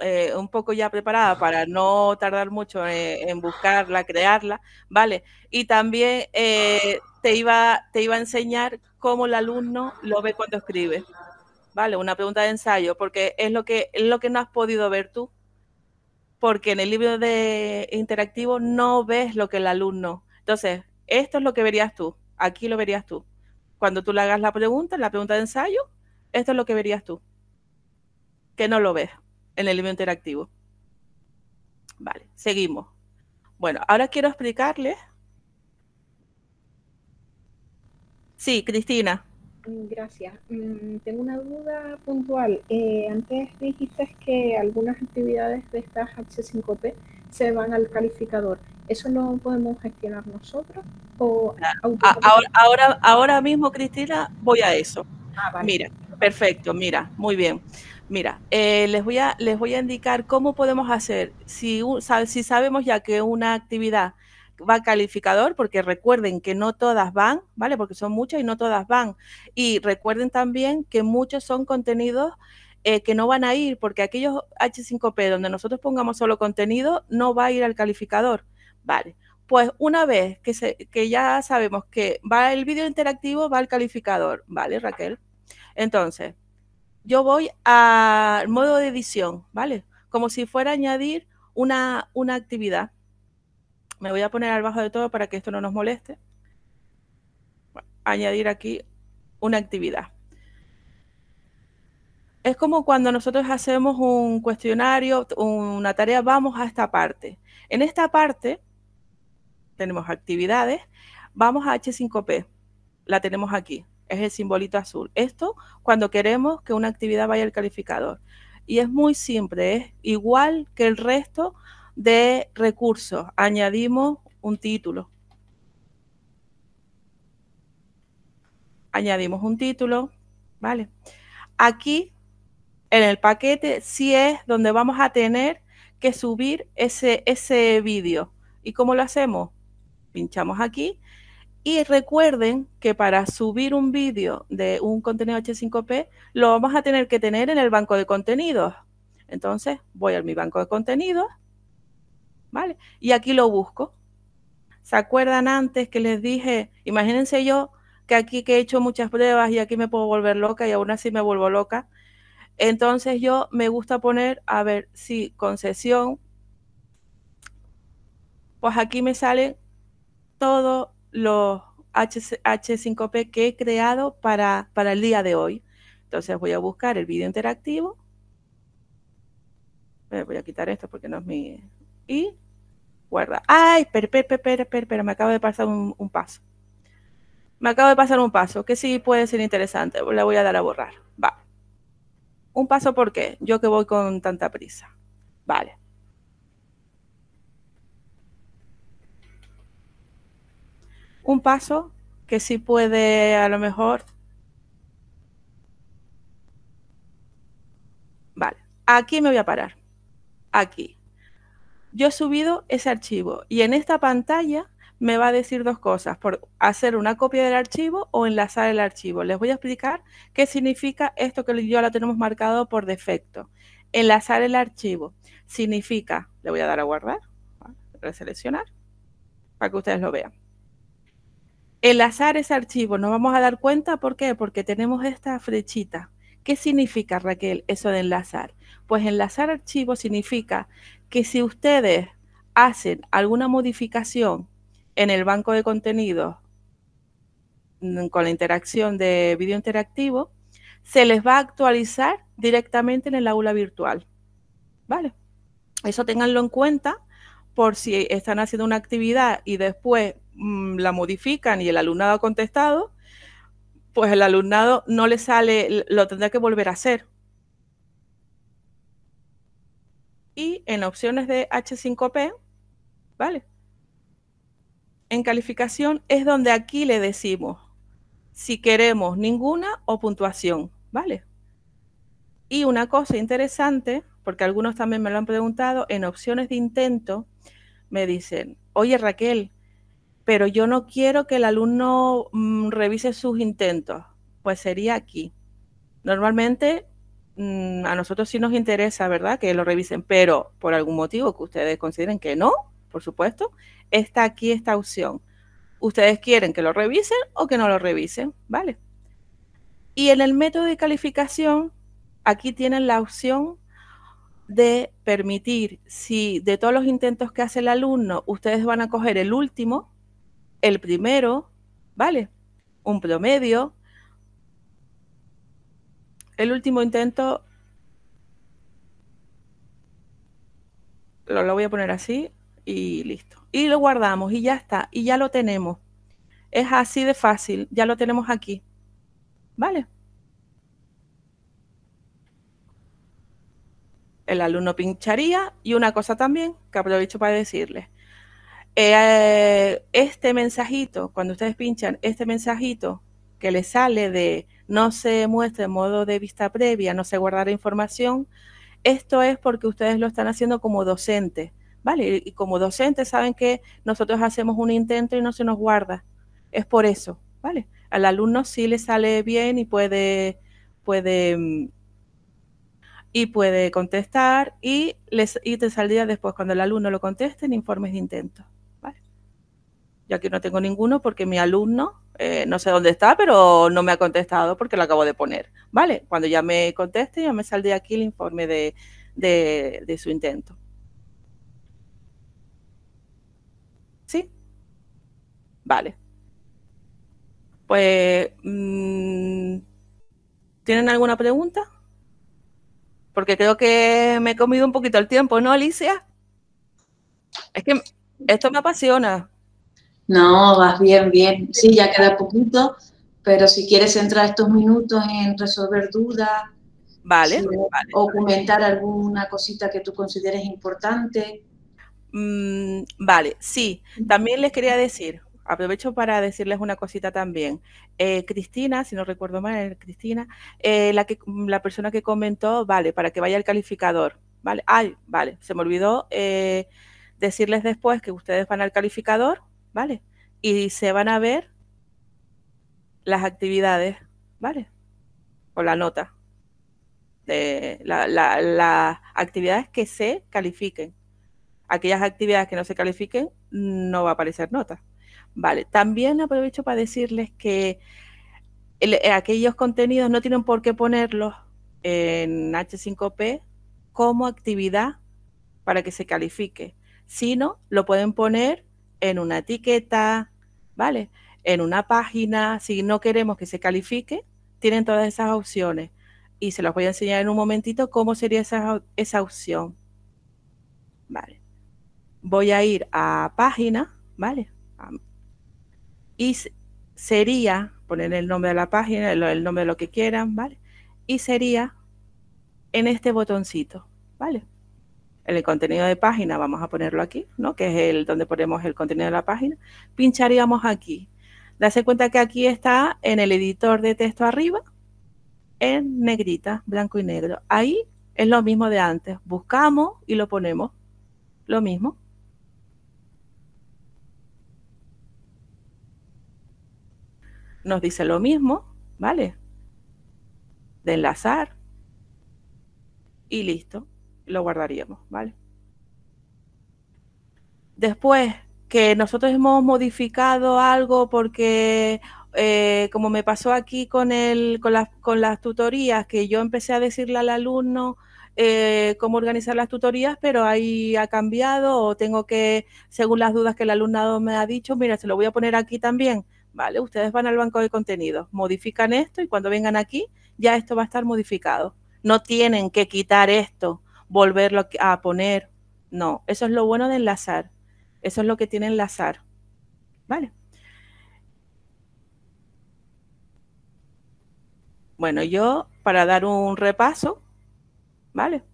eh, un poco ya preparada para no tardar mucho eh, en, buscarla, crearla, ¿vale? Y también eh, te, iba, te iba a enseñar cómo el alumno lo ve cuando escribe, ¿vale? Una pregunta de ensayo, porque es lo que, es lo que no has podido ver tú, porque en el libro de interactivo no ves lo que el alumno. Entonces, esto es lo que verías tú, aquí lo verías tú. Cuando tú le hagas la pregunta, la pregunta de ensayo, esto es lo que verías tú, que no lo ves el elemento interactivo. Vale, seguimos. Bueno, ahora quiero explicarles. Sí, Cristina. Mm, gracias. Mm, tengo una duda puntual. Eh, antes dijiste que algunas actividades de estas H5P se van al calificador. ¿Eso no podemos gestionar nosotros? O ah, ah, ahora, ahora, mismo, Cristina, voy a eso. Ah, mira, perfecto, mira, muy bien. Mira, eh, les, voy a, les voy a indicar cómo podemos hacer, si, si sabemos ya que una actividad va calificador, porque recuerden que no todas van, ¿vale? Porque son muchas y no todas van. Y recuerden también que muchos son contenidos eh, que no van a ir, porque aquellos H5P donde nosotros pongamos solo contenido, no va a ir al calificador, ¿vale? Pues una vez que, se, que ya sabemos que va el vídeo interactivo, va al calificador, ¿vale, Raquel? Entonces, yo voy al modo de edición, ¿vale? Como si fuera añadir una, una actividad. Me voy a poner al bajo de todo para que esto no nos moleste. Añadir aquí una actividad. Es como cuando nosotros hacemos un cuestionario, una tarea, vamos a esta parte. En esta parte tenemos actividades, vamos a H5P, la tenemos aquí es el simbolito azul. Esto cuando queremos que una actividad vaya al calificador. Y es muy simple, es igual que el resto de recursos. Añadimos un título. Añadimos un título, ¿vale? Aquí, en el paquete, sí es donde vamos a tener que subir ese, ese vídeo. ¿Y cómo lo hacemos? Pinchamos aquí y recuerden que para subir un vídeo de un contenido H5P, lo vamos a tener que tener en el banco de contenidos. Entonces, voy a mi banco de contenidos, ¿vale? Y aquí lo busco. ¿Se acuerdan antes que les dije, imagínense yo que aquí que he hecho muchas pruebas y aquí me puedo volver loca y aún así me vuelvo loca? Entonces yo me gusta poner, a ver, si concesión, pues aquí me sale todo los H5P que he creado para, para el día de hoy. Entonces voy a buscar el vídeo interactivo. Voy a quitar esto porque no es mi... Y guarda. Ay, espera, espera, espera, espera, me acabo de pasar un, paso. Me acabo de pasar un paso, que sí puede ser interesante. Le voy a dar a borrar. Va. Un paso, ¿por qué? Yo que voy con tanta prisa. Vale. un paso que sí puede a lo mejor... Vale, aquí me voy a parar. Aquí. Yo he subido ese archivo y en esta pantalla me va a decir dos cosas, por hacer una copia del archivo o enlazar el archivo. Les voy a explicar qué significa esto que yo lo tenemos marcado por defecto. Enlazar el archivo significa, le voy a dar a guardar, reseleccionar, para que ustedes lo vean. Enlazar ese archivo, nos vamos a dar cuenta, ¿por qué? Porque tenemos esta flechita. ¿Qué significa, Raquel, eso de enlazar? Pues enlazar archivo significa que si ustedes hacen alguna modificación en el banco de contenidos mm, con la interacción de video interactivo, se les va a actualizar directamente en el aula virtual. ¿Vale? Eso tenganlo en cuenta por si están haciendo una actividad y después Mm, la modifican y el alumnado ha contestado, pues el alumnado no le sale, lo tendrá que volver a hacer. Y en opciones de H5P, ¿vale? En calificación es donde aquí le decimos si queremos ninguna o puntuación, ¿vale? Y una cosa interesante, porque algunos también me lo han preguntado, en opciones de intento me dicen, oye Raquel, pero yo no quiero que el alumno mm, revise sus intentos, pues sería aquí. Normalmente mm, a nosotros sí nos interesa, ¿verdad? Que lo revisen, pero por algún motivo que ustedes consideren que no, por supuesto, está aquí esta opción. Ustedes quieren que lo revisen o que no lo revisen, ¿vale? Y en el método de calificación, aquí tienen la opción de permitir, si de todos los intentos que hace el alumno, ustedes van a coger el último, el primero, ¿vale? Un promedio. El último intento lo, lo voy a poner así y listo. Y lo guardamos y ya está, y ya lo tenemos. Es así de fácil, ya lo tenemos aquí. ¿Vale? El alumno pincharía y una cosa también que aprovecho para decirles. Eh, este mensajito, cuando ustedes pinchan este mensajito que les sale de no se muestra en modo de vista previa, no se la información, esto es porque ustedes lo están haciendo como docentes, ¿vale? Y como docentes saben que nosotros hacemos un intento y no se nos guarda. Es por eso, ¿vale? Al alumno sí le sale bien y puede, puede mm, y puede contestar y, les, y te saldría después cuando el alumno lo conteste en informes de intento ya que no tengo ninguno porque mi alumno, eh, no sé dónde está, pero no me ha contestado porque lo acabo de poner. Vale, cuando ya me conteste, ya me saldré aquí el informe de, de, su intento. ¿Sí? Vale. Pues, mm, ¿tienen alguna pregunta? Porque creo que me he comido un poquito el tiempo, ¿no, Alicia? Es que esto me apasiona. No, vas bien, bien. Sí, ya queda poquito, pero si quieres entrar estos minutos en resolver dudas, vale, o comentar alguna cosita que tú consideres importante. Mm, vale, sí. También les quería decir, aprovecho para decirles una cosita también. Eh, Cristina, si no recuerdo mal, Cristina, eh, la, que, la persona que comentó, vale, para que vaya al calificador, vale. Ay, vale, se me olvidó eh, decirles después que ustedes van al calificador ¿vale? Y se van a ver las actividades, ¿vale? O la nota. De las actividades que se califiquen. Aquellas actividades que no se califiquen no va a aparecer nota. Vale, también aprovecho para decirles que eh, aquellos contenidos no tienen por qué ponerlos en H5P como actividad para que se califique, sino lo pueden poner en una etiqueta, ¿vale? En una página, si no queremos que se califique, tienen todas esas opciones. Y se las voy a enseñar en un momentito cómo sería esa, opción. Vale. Voy a ir a página, ¿vale? Y sería, poner el nombre de la página, el, el nombre de lo que quieran, ¿vale? Y sería en este botoncito, ¿vale? el contenido de página, vamos a ponerlo aquí, ¿no? Que es el donde ponemos el contenido de la página, pincharíamos aquí. Dase cuenta que aquí está en el editor de texto arriba, en negrita, blanco y negro. Ahí es lo mismo de antes. Buscamos y lo ponemos. Lo mismo. Nos dice lo mismo, ¿vale? De enlazar. Y listo lo guardaríamos, ¿vale? Después, que nosotros hemos modificado algo porque eh, como me pasó aquí con, el, con, las, tutorías, que yo empecé a decirle al alumno eh, cómo organizar las tutorías, pero ahí ha cambiado o tengo que, según las dudas que el alumnado me ha dicho, mira, se lo voy a poner aquí también. Vale, ustedes van al banco de contenidos, modifican esto y cuando vengan aquí ya esto va a estar modificado. No tienen que quitar esto, volverlo a poner. No, eso es lo bueno de enlazar. Eso es lo que tiene enlazar. ¿Vale? Bueno, yo para dar un repaso, ¿vale?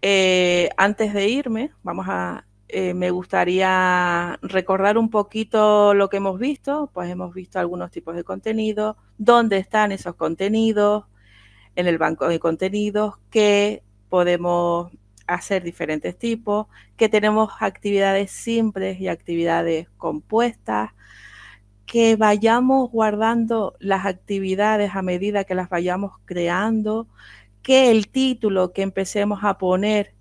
Eh, antes de irme, vamos a, eh, me gustaría recordar un poquito lo que hemos visto, pues hemos visto algunos tipos de contenido, dónde están esos contenidos, en el banco de contenidos, que podemos hacer diferentes tipos, que tenemos actividades simples y actividades compuestas, que vayamos guardando las actividades a medida que las vayamos creando, que el título que empecemos a poner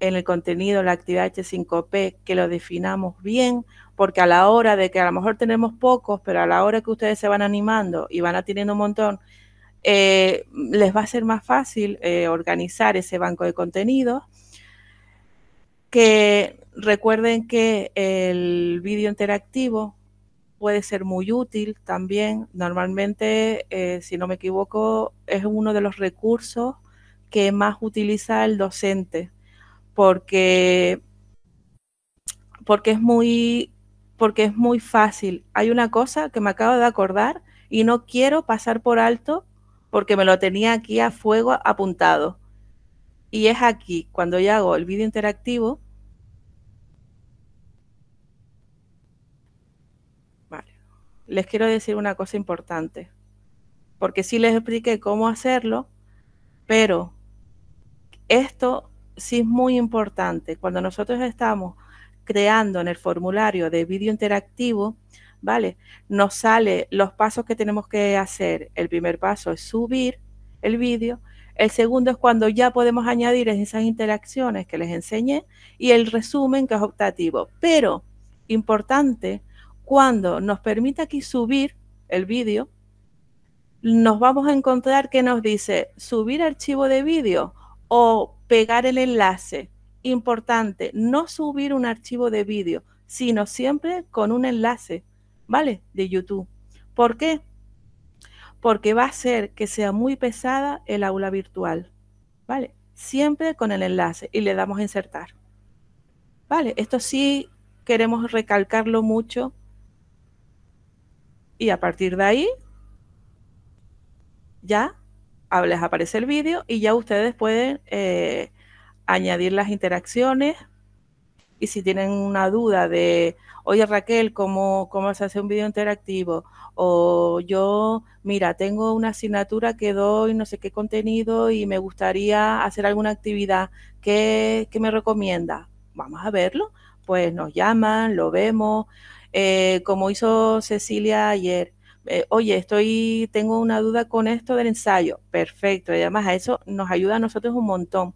en el contenido, la actividad H5P, que lo definamos bien, porque a la hora de que a lo mejor tenemos pocos, pero a la hora que ustedes se van animando y van a un montón eh, les va a ser más fácil eh, organizar ese banco de contenidos. Que recuerden que el vídeo interactivo puede ser muy útil también. Normalmente, eh, si no me equivoco, es uno de los recursos que más utiliza el docente, porque, porque, es muy, porque es muy fácil. Hay una cosa que me acabo de acordar y no quiero pasar por alto porque me lo tenía aquí a fuego apuntado. Y es aquí, cuando yo hago el vídeo interactivo, vale. les quiero decir una cosa importante, porque sí les expliqué cómo hacerlo, pero esto sí es muy importante. Cuando nosotros estamos creando en el formulario de vídeo interactivo, ¿vale? Nos sale los pasos que tenemos que hacer. El primer paso es subir el vídeo. El segundo es cuando ya podemos añadir esas interacciones que les enseñé y el resumen que es optativo. Pero, importante, cuando nos permite aquí subir el vídeo, nos vamos a encontrar que nos dice subir archivo de vídeo o pegar el enlace. Importante, no subir un archivo de vídeo, sino siempre con un enlace ¿vale? De YouTube. ¿Por qué? Porque va a hacer que sea muy pesada el aula virtual, ¿vale? Siempre con el enlace y le damos a insertar. ¿Vale? Esto sí queremos recalcarlo mucho y a partir de ahí ya les aparece el vídeo y ya ustedes pueden eh, añadir las interacciones y si tienen una duda de, oye Raquel, ¿cómo, cómo se hace un video interactivo? O yo, mira, tengo una asignatura que doy, no sé qué contenido y me gustaría hacer alguna actividad, ¿qué, me recomienda? Vamos a verlo, pues nos llaman, lo vemos, eh, como hizo Cecilia ayer. Eh, oye, estoy, tengo una duda con esto del ensayo. Perfecto. Y además a eso nos ayuda a nosotros un montón.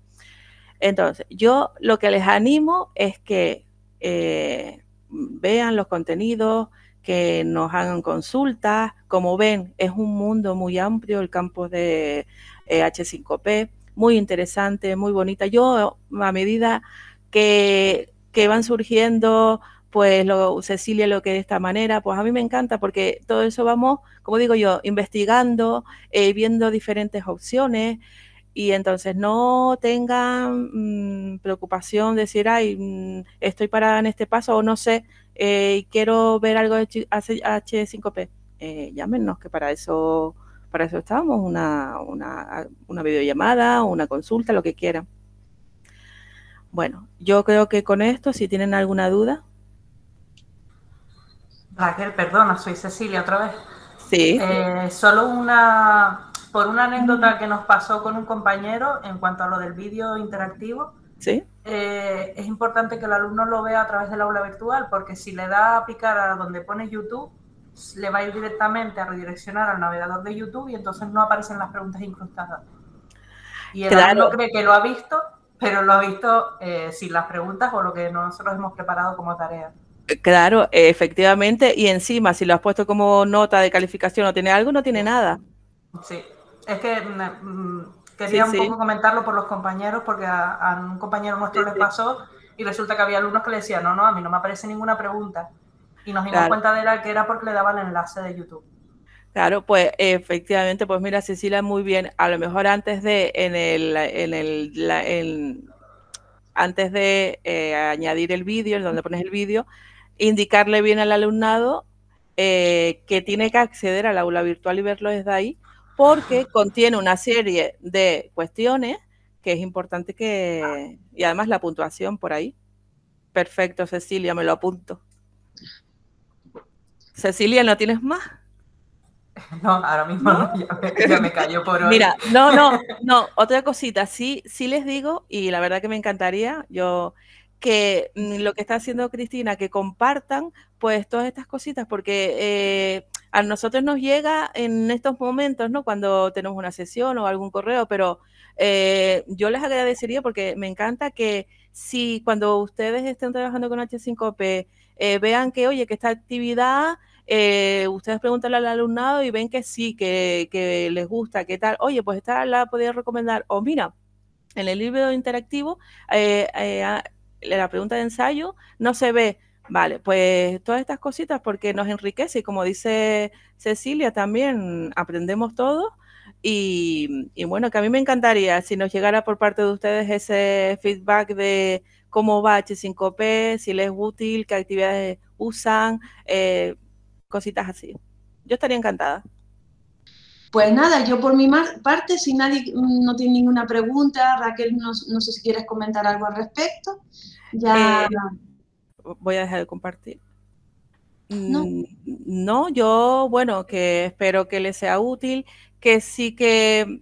Entonces, yo lo que les animo es que eh, vean los contenidos, que nos hagan consultas. Como ven, es un mundo muy amplio el campo de H5P, eh, muy interesante, muy bonita. Yo, a medida que, van surgiendo pues lo, Cecilia lo que de esta manera, pues a mí me encanta porque todo eso vamos, como digo yo, investigando, eh, viendo diferentes opciones, y entonces no tengan mm, preocupación de decir, ay, mm, estoy parada en este paso o no sé, eh, quiero ver algo de H5P. Eh, llámenos, que para eso, para eso estamos, una, una, una videollamada, una consulta, lo que quieran. Bueno, yo creo que con esto, si tienen alguna duda. Raquel, perdona, soy Cecilia otra vez. Sí. Eh, solo una por una anécdota que nos pasó con un compañero en cuanto a lo del vídeo interactivo. ¿Sí? Eh, es importante que el alumno lo vea a través del aula virtual, porque si le da a picar a donde pone YouTube, le va a ir directamente a redireccionar al navegador de YouTube y entonces no aparecen las preguntas incrustadas. Y el claro. alumno cree que lo ha visto, pero lo ha visto eh, sin las preguntas o lo que nosotros hemos preparado como tarea. Claro, efectivamente, y encima, si lo has puesto como nota de calificación o tiene algo, no tiene nada. Sí. Es que mm, quería un poco comentarlo por los compañeros, porque a, un compañero nuestro les pasó y resulta que había alumnos que le decían, no, no, a mí no me aparece ninguna pregunta. Y nos dimos cuenta de que era porque le daban el enlace de YouTube. Claro, pues efectivamente, pues mira, Cecilia, muy bien. A lo mejor antes de, en el, en el, antes de eh, añadir el vídeo, donde pones el vídeo, indicarle bien al alumnado eh, que tiene que acceder al aula virtual y verlo desde ahí, porque contiene una serie de cuestiones que es importante que, y además la puntuación por ahí. Perfecto, Cecilia, me lo apunto. Cecilia, ¿no tienes más? No, ahora mismo no, ya, me, cayó por hoy. Mira, no, no, no, otra cosita, sí, sí les digo, y la verdad que me encantaría, yo que mm, lo que está haciendo Cristina, que compartan pues todas estas cositas, porque eh, a nosotros nos llega en estos momentos, ¿no? Cuando tenemos una sesión o algún correo, pero eh, yo les agradecería porque me encanta que si cuando ustedes estén trabajando con H5P eh, vean que, oye, que esta actividad, eh, ustedes preguntan al alumnado y ven que sí, que, les gusta, qué tal, oye, pues esta la podría recomendar, o mira, en el libro interactivo, ah, la pregunta de ensayo no se ve, Vale, pues todas estas cositas porque nos enriquece y como dice Cecilia también aprendemos todo y, bueno, que a mí me encantaría si nos llegara por parte de ustedes ese feedback de cómo va H5P, si les es útil, qué actividades usan, eh, cositas así. Yo estaría encantada. Pues nada, yo por mi parte, si nadie mm, no tiene ninguna pregunta, Raquel, no, sé si quieres comentar algo al respecto. Ya. Eh, voy a dejar de compartir. No. Mm, no, yo, bueno, que espero que les sea útil, que sí que,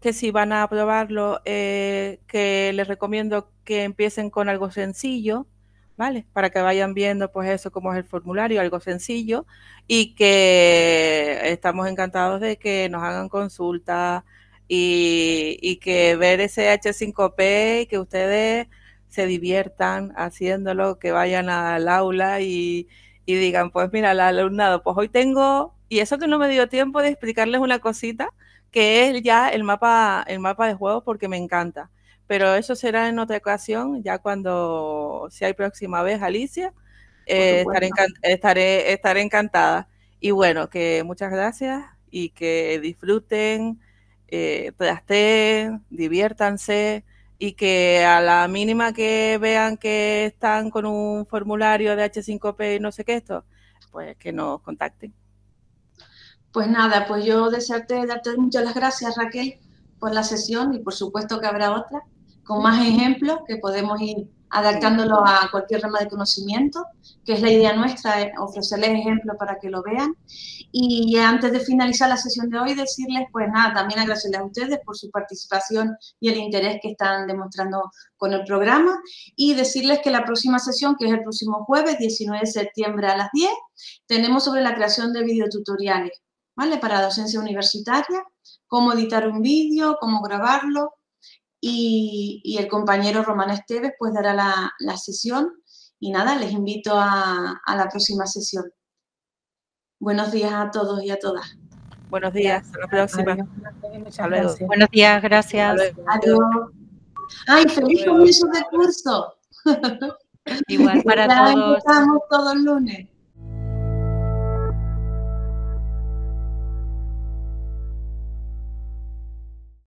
que si van a probarlo, eh, que les recomiendo que empiecen con algo sencillo, ¿vale? Para que vayan viendo, pues eso, cómo es el formulario, algo sencillo, y que estamos encantados de que nos hagan consultas y, y que ver ese H5P y que ustedes se diviertan haciéndolo, que vayan al aula y, digan, pues mira, al alumnado, pues hoy tengo, y eso que no me dio tiempo de explicarles una cosita, que es ya el mapa, el mapa de juegos porque me encanta. Pero eso será en otra ocasión, ya cuando, si hay próxima vez, Alicia, eh, estaré, estaré, encantada. Y bueno, que muchas gracias y que disfruten, eh, trasteen, diviértanse y que a la mínima que vean que están con un formulario de H5P y no sé qué esto, pues que nos contacten. Pues nada, pues yo desearte, darte muchas las gracias Raquel por la sesión y por supuesto que habrá otra con más ejemplos que podemos ir adaptándolo a cualquier rama de conocimiento, que es la idea nuestra, eh, ofrecerles ejemplo para que lo vean. Y antes de finalizar la sesión de hoy, decirles, pues nada, también agradecerles a ustedes por su participación y el interés que están demostrando con el programa y decirles que la próxima sesión, que es el próximo jueves, 19 de septiembre a las 10, tenemos sobre la creación de videotutoriales, ¿vale? Para docencia universitaria, cómo editar un vídeo, cómo grabarlo, y, el compañero Román Esteves pues dará la, sesión y nada, les invito a, la próxima sesión. Buenos días a todos y a todas. Buenos días, la próxima. Buenos días, gracias. Adiós. Ay, feliz comienzo de curso. Igual para todos. todo todos lunes.